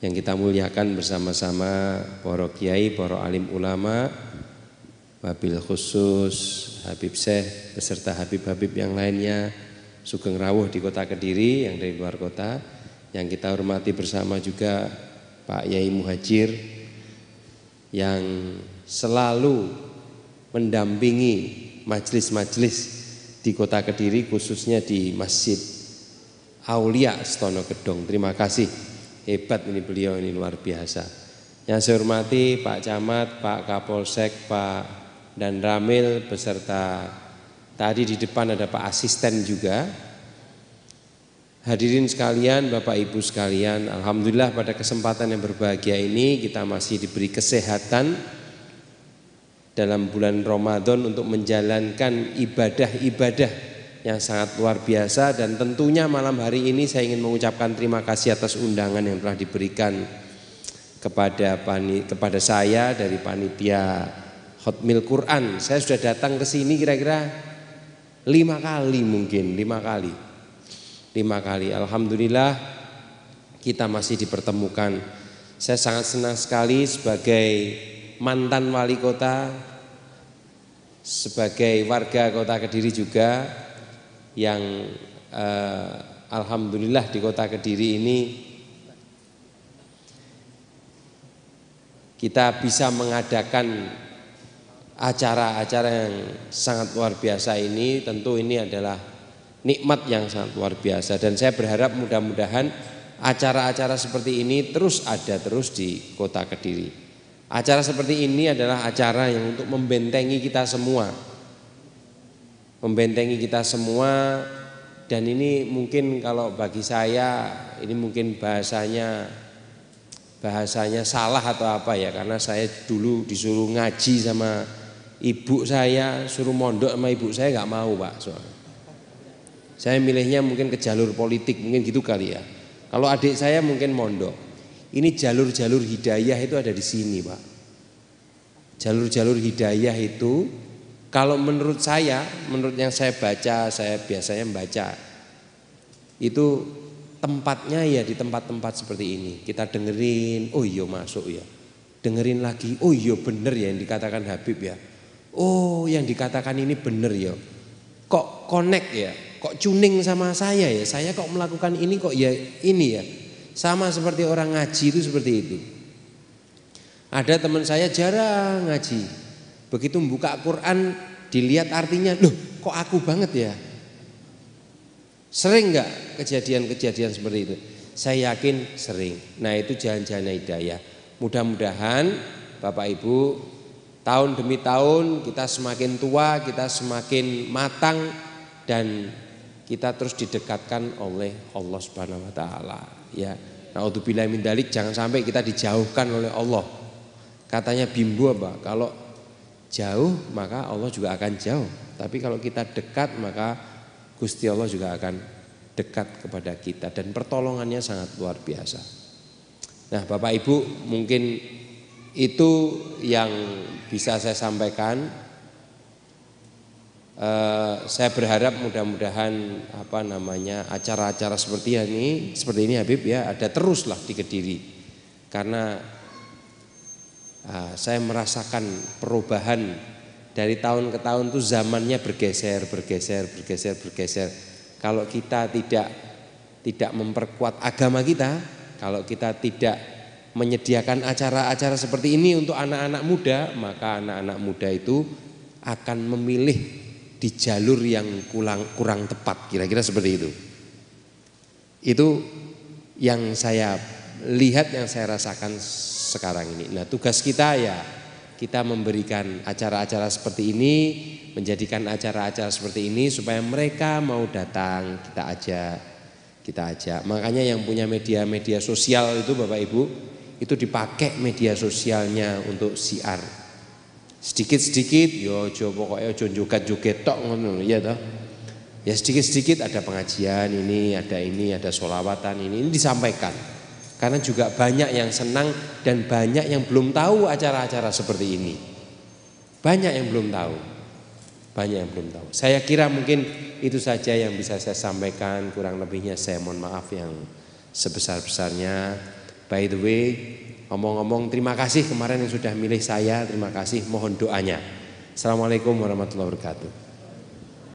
yang kita muliakan bersama-sama para kiai, para alim ulama, wabil khusus Habib Syekh beserta Habib-habib yang lainnya Sugeng Rawuh di kota Kediri yang dari luar kota yang kita hormati bersama juga Pak Yai Muhajir yang selalu mendampingi majelis-majelis di kota Kediri khususnya di Masjid Aulia Stono Gedong. Terima kasih Hebat ini beliau ini luar biasa. Yang saya hormati Pak Camat, Pak Kapolsek, Pak dan Ramil beserta tadi di depan ada Pak Asisten juga. Hadirin sekalian, Bapak Ibu sekalian, Alhamdulillah pada kesempatan yang berbahagia ini kita masih diberi kesehatan dalam bulan Ramadan untuk menjalankan ibadah-ibadah yang sangat luar biasa dan tentunya malam hari ini saya ingin mengucapkan terima kasih atas undangan yang telah diberikan kepada kepada saya dari panitia Hotmil Quran. Saya sudah datang ke sini kira-kira lima kali mungkin lima kali lima kali. Alhamdulillah kita masih dipertemukan. Saya sangat senang sekali sebagai mantan wali kota, sebagai warga kota Kediri juga, yang eh, alhamdulillah di kota Kediri ini kita bisa mengadakan acara-acara yang sangat luar biasa ini tentu ini adalah nikmat yang sangat luar biasa dan saya berharap mudah-mudahan acara-acara seperti ini terus ada terus di kota Kediri. Acara seperti ini adalah acara yang untuk membentengi kita semua membentengi kita semua dan ini mungkin kalau bagi saya ini mungkin bahasanya bahasanya salah atau apa ya karena saya dulu disuruh ngaji sama ibu saya suruh mondok sama ibu saya nggak mau pak soalnya saya milihnya mungkin ke jalur politik mungkin gitu kali ya kalau adik saya mungkin mondok ini jalur-jalur hidayah itu ada di sini pak jalur-jalur hidayah itu kalau menurut saya, menurut yang saya baca, saya biasanya membaca itu tempatnya ya di tempat-tempat seperti ini. Kita dengerin, oh iya masuk ya. Dengerin lagi, oh iya bener ya yang dikatakan Habib ya. Oh yang dikatakan ini bener ya. Kok connect ya, kok cuning sama saya ya. Saya kok melakukan ini kok ya ini ya. Sama seperti orang ngaji itu seperti itu. Ada teman saya jarang ngaji, Begitu membuka Quran dilihat artinya, loh kok aku banget ya? Sering nggak kejadian-kejadian seperti itu? Saya yakin sering. Nah itu jalan-jalan hidayah. Mudah-mudahan Bapak Ibu tahun demi tahun kita semakin tua, kita semakin matang dan kita terus didekatkan oleh Allah Subhanahu wa taala ya. untuk min dalik jangan sampai kita dijauhkan oleh Allah. Katanya bimbu apa? Kalau jauh maka Allah juga akan jauh. Tapi kalau kita dekat maka Gusti Allah juga akan dekat kepada kita dan pertolongannya sangat luar biasa. Nah, Bapak Ibu mungkin itu yang bisa saya sampaikan. Uh, saya berharap mudah-mudahan apa namanya acara-acara seperti ini seperti ini Habib ya ada teruslah di Kediri. Karena Ah, saya merasakan perubahan dari tahun ke tahun itu zamannya bergeser, bergeser, bergeser, bergeser. Kalau kita tidak tidak memperkuat agama kita, kalau kita tidak menyediakan acara-acara seperti ini untuk anak-anak muda, maka anak-anak muda itu akan memilih di jalur yang kurang kurang tepat, kira-kira seperti itu. Itu yang saya lihat, yang saya rasakan sekarang ini. Nah tugas kita ya kita memberikan acara-acara seperti ini, menjadikan acara-acara seperti ini supaya mereka mau datang kita ajak, kita ajak. Makanya yang punya media-media sosial itu Bapak Ibu, itu dipakai media sosialnya untuk siar. Sedikit-sedikit yo ya jo pokoknya jo juga joget tok ngono ya toh. Ya sedikit-sedikit ada pengajian ini, ada ini, ada solawatan ini, ini disampaikan. Karena juga banyak yang senang dan banyak yang belum tahu acara-acara seperti ini. Banyak yang belum tahu. Banyak yang belum tahu. Saya kira mungkin itu saja yang bisa saya sampaikan. Kurang lebihnya saya mohon maaf yang sebesar-besarnya. By the way, ngomong-ngomong, terima kasih kemarin yang sudah milih saya. Terima kasih, mohon doanya. Assalamualaikum warahmatullahi wabarakatuh.